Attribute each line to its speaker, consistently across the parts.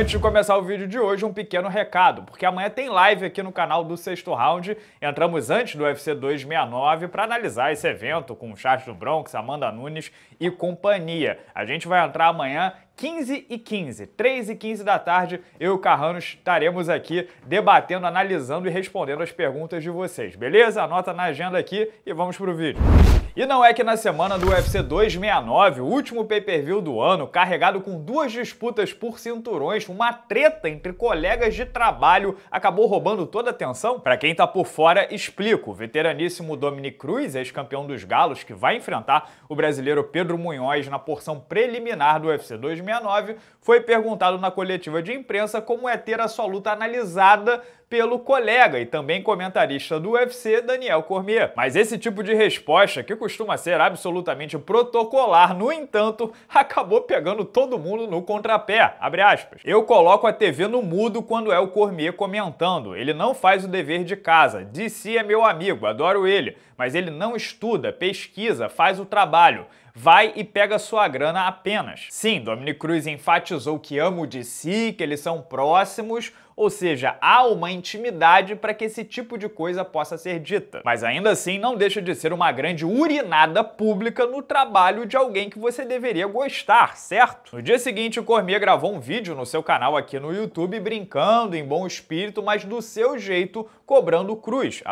Speaker 1: Antes de começar o vídeo de hoje, um pequeno recado, porque amanhã tem live aqui no canal do Sexto Round. Entramos antes do UFC 269 para analisar esse evento com o Charles do Bronx, Amanda Nunes e companhia. A gente vai entrar amanhã 15 e 15, 3 e 15 da tarde, eu e o Carrano estaremos aqui debatendo, analisando e respondendo as perguntas de vocês, beleza? Anota na agenda aqui e vamos pro vídeo. E não é que na semana do UFC 269, o último pay-per-view do ano, carregado com duas disputas por cinturões, uma treta entre colegas de trabalho acabou roubando toda a atenção? Para quem tá por fora, explico. O veteraníssimo Dominic Cruz, ex-campeão dos Galos, que vai enfrentar o brasileiro Pedro Munhoz na porção preliminar do UFC 269, foi perguntado na coletiva de imprensa como é ter a sua luta analisada pelo colega e também comentarista do UFC, Daniel Cormier. Mas esse tipo de resposta, que costuma ser absolutamente protocolar, no entanto, acabou pegando todo mundo no contrapé. Eu coloco a TV no mudo quando é o Cormier comentando. Ele não faz o dever de casa. DC é meu amigo, adoro ele, mas ele não estuda, pesquisa, faz o trabalho vai e pega sua grana apenas. Sim, Dominic Cruz enfatizou que amo de si, que eles são próximos, ou seja, há uma intimidade para que esse tipo de coisa possa ser dita. Mas ainda assim, não deixa de ser uma grande urinada pública no trabalho de alguém que você deveria gostar, certo? No dia seguinte, o Cormier gravou um vídeo no seu canal aqui no YouTube brincando em bom espírito, mas do seu jeito, cobrando Cruz,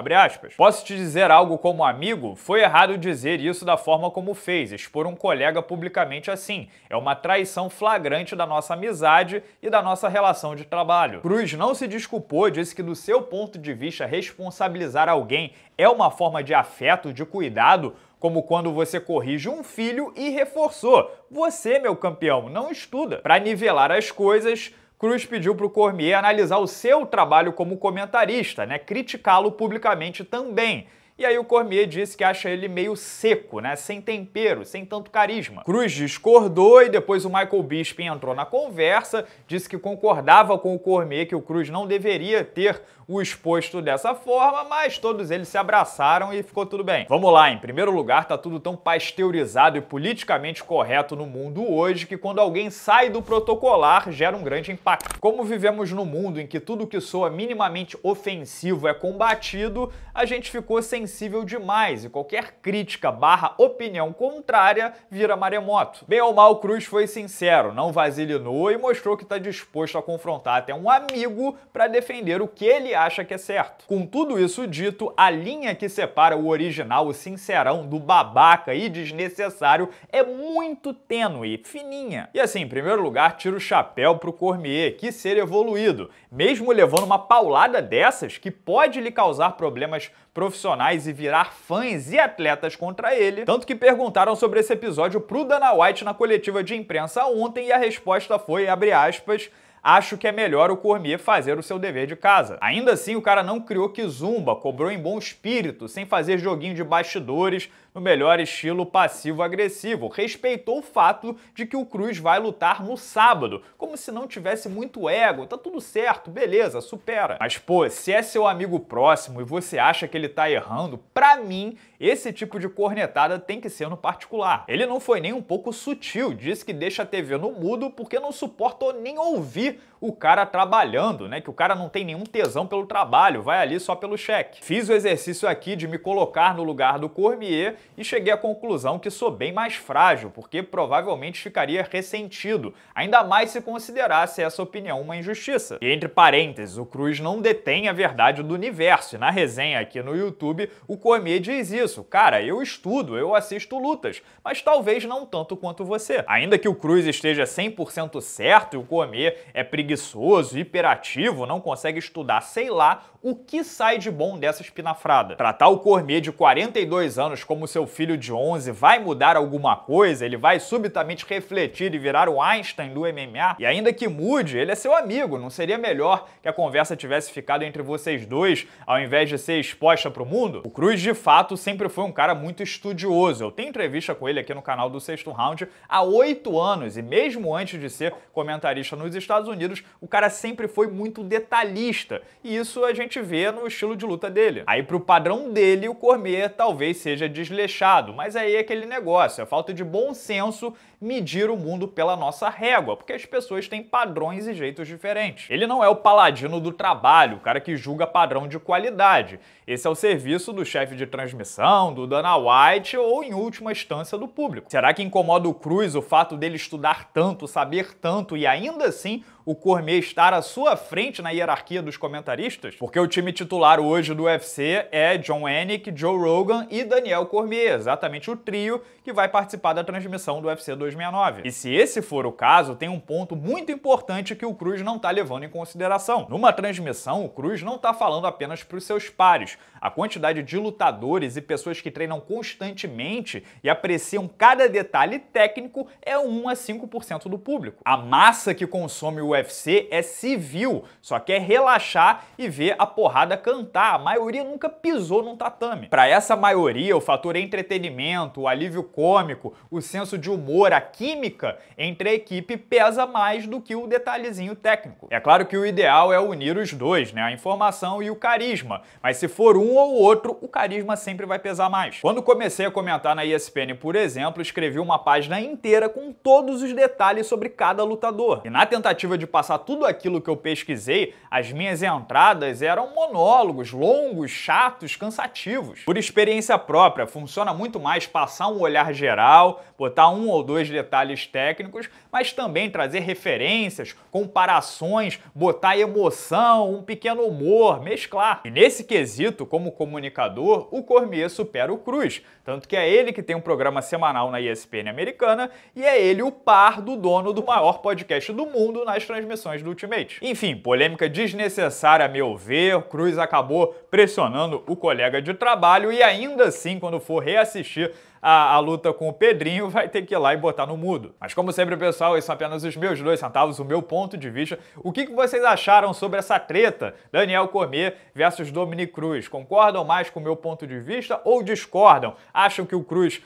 Speaker 1: Posso te dizer algo como amigo? Foi errado dizer isso da forma como fez, expor um colega publicamente assim. É uma traição flagrante da nossa amizade e da nossa relação de trabalho. Cruz não se desculpou, disse que, do seu ponto de vista, responsabilizar alguém é uma forma de afeto, de cuidado, como quando você corrige um filho e reforçou: Você, meu campeão, não estuda. Para nivelar as coisas, Cruz pediu para o Cormier analisar o seu trabalho como comentarista, né? criticá-lo publicamente também. E aí o Cormier disse que acha ele meio seco, né? Sem tempero, sem tanto carisma. Cruz discordou e depois o Michael Bispin entrou na conversa, disse que concordava com o Cormier que o Cruz não deveria ter o exposto dessa forma, mas todos eles se abraçaram e ficou tudo bem. Vamos lá, em primeiro lugar, tá tudo tão pasteurizado e politicamente correto no mundo hoje que quando alguém sai do protocolar gera um grande impacto. Como vivemos num mundo em que tudo que soa minimamente ofensivo é combatido, a gente ficou sem sensível demais e qualquer crítica barra opinião contrária vira maremoto. Bem ou mal, Cruz foi sincero, não vasilinou e mostrou que está disposto a confrontar até um amigo para defender o que ele acha que é certo. Com tudo isso dito, a linha que separa o original, o sincerão, do babaca e desnecessário é muito tênue, fininha. E assim, em primeiro lugar, tira o chapéu pro Cormier, que ser evoluído, mesmo levando uma paulada dessas que pode lhe causar problemas profissionais e virar fãs e atletas contra ele. Tanto que perguntaram sobre esse episódio pro Dana White na coletiva de imprensa ontem e a resposta foi, abre aspas, acho que é melhor o Cormier fazer o seu dever de casa. Ainda assim, o cara não criou que zumba, cobrou em bom espírito, sem fazer joguinho de bastidores, no melhor estilo passivo-agressivo. Respeitou o fato de que o Cruz vai lutar no sábado, como se não tivesse muito ego. Tá tudo certo, beleza, supera. Mas pô, se é seu amigo próximo e você acha que ele tá errando, pra mim, esse tipo de cornetada tem que ser no particular. Ele não foi nem um pouco sutil, disse que deixa a TV no mudo porque não suporta nem ouvir o cara trabalhando, né? Que o cara não tem nenhum tesão pelo trabalho, vai ali só pelo cheque. Fiz o exercício aqui de me colocar no lugar do Cormier e cheguei à conclusão que sou bem mais frágil, porque provavelmente ficaria ressentido, ainda mais se considerasse essa opinião uma injustiça. E entre parênteses, o Cruz não detém a verdade do universo, e na resenha aqui no YouTube, o Cormier diz isso. Cara, eu estudo, eu assisto lutas, mas talvez não tanto quanto você. Ainda que o Cruz esteja 100% certo e o Cormier é preguiçoso, hiperativo, não consegue estudar, sei lá, o que sai de bom dessa espinafrada? Tratar o Cormier de 42 anos como se seu filho de 11 vai mudar alguma coisa? Ele vai subitamente refletir e virar o Einstein do MMA? E ainda que mude, ele é seu amigo. Não seria melhor que a conversa tivesse ficado entre vocês dois, ao invés de ser exposta para o mundo? O Cruz, de fato, sempre foi um cara muito estudioso. Eu tenho entrevista com ele aqui no canal do Sexto Round há oito anos, e mesmo antes de ser comentarista nos Estados Unidos, o cara sempre foi muito detalhista. E isso a gente vê no estilo de luta dele. Aí, para o padrão dele, o Cormier talvez seja desligado desleixado, mas aí é aquele negócio, a é falta de bom senso medir o mundo pela nossa régua, porque as pessoas têm padrões e jeitos diferentes. Ele não é o paladino do trabalho, o cara que julga padrão de qualidade. Esse é o serviço do chefe de transmissão, do Dana White ou, em última instância, do público. Será que incomoda o Cruz o fato dele estudar tanto, saber tanto e ainda assim o Cormier estar à sua frente na hierarquia dos comentaristas? Porque o time titular hoje do UFC é John Anik, Joe Rogan e Daniel Cormier Cormier, é exatamente o trio que vai participar da transmissão do UFC 269. E se esse for o caso, tem um ponto muito importante que o Cruz não está levando em consideração. Numa transmissão, o Cruz não está falando apenas para os seus pares. A quantidade de lutadores e pessoas que treinam constantemente e apreciam cada detalhe técnico é 1 a 5% do público. A massa que consome o UFC é civil, só quer é relaxar e ver a porrada cantar. A maioria nunca pisou num tatame. Para essa maioria, o fator entretenimento, o alívio cômico, o senso de humor, a química entre a equipe pesa mais do que o detalhezinho técnico. É claro que o ideal é unir os dois, né? A informação e o carisma. Mas se for um ou outro, o carisma sempre vai pesar mais. Quando comecei a comentar na ESPN, por exemplo, escrevi uma página inteira com todos os detalhes sobre cada lutador. E na tentativa de passar tudo aquilo que eu pesquisei, as minhas entradas eram monólogos, longos, chatos, cansativos. Por experiência própria, funcionou Funciona muito mais passar um olhar geral, botar um ou dois detalhes técnicos, mas também trazer referências, comparações, botar emoção, um pequeno humor, mesclar. E nesse quesito, como comunicador, o Cormier supera o Cruz, tanto que é ele que tem um programa semanal na ESPN americana e é ele o par do dono do maior podcast do mundo nas transmissões do Ultimate. Enfim, polêmica desnecessária a meu ver, Cruz acabou pressionando o colega de trabalho e ainda assim, quando for reassistir a, a luta com o Pedrinho, vai ter que ir lá e botar no mudo. Mas como sempre, pessoal, esses são apenas os meus dois centavos, o meu ponto de vista. O que, que vocês acharam sobre essa treta Daniel Cormier versus Dominic Cruz? Concordam mais com o meu ponto de vista ou discordam? Acham que o Cruz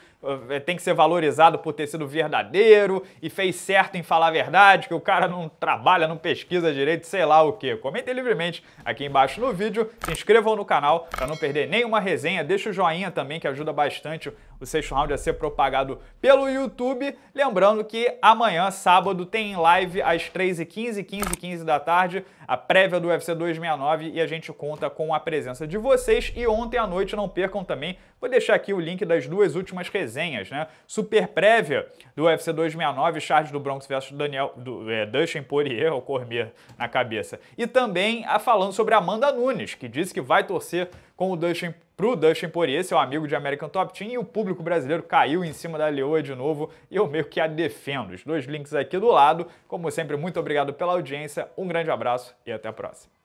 Speaker 1: eh, tem que ser valorizado por ter sido verdadeiro e fez certo em falar a verdade, que o cara não trabalha, não pesquisa direito, sei lá o que. Comentem livremente aqui embaixo no vídeo, se inscrevam no canal para não perder nenhuma resenha, deixa o joinha também que ajuda bastante o sexto round a ser propagado pelo YouTube. Lembrando que amanhã, sábado, tem live às 3h15, 15 15 da tarde, a prévia do UFC 269 e a gente conta com a presença de vocês. E ontem à noite, não percam também, vou deixar aqui o link das duas últimas resenhas, né? Super prévia do UFC 269, Charles do Bronx vs Daniel, do, é, Dustin Poirier, ou Cormier na cabeça. E também a falando sobre Amanda Nunes, que disse que vai torcer com o Dustin para o Dustin Poirier, seu amigo de American Top Team, e o público brasileiro caiu em cima da Leoa de novo, e eu meio que a defendo. Os dois links aqui do lado. Como sempre, muito obrigado pela audiência, um grande abraço e até a próxima.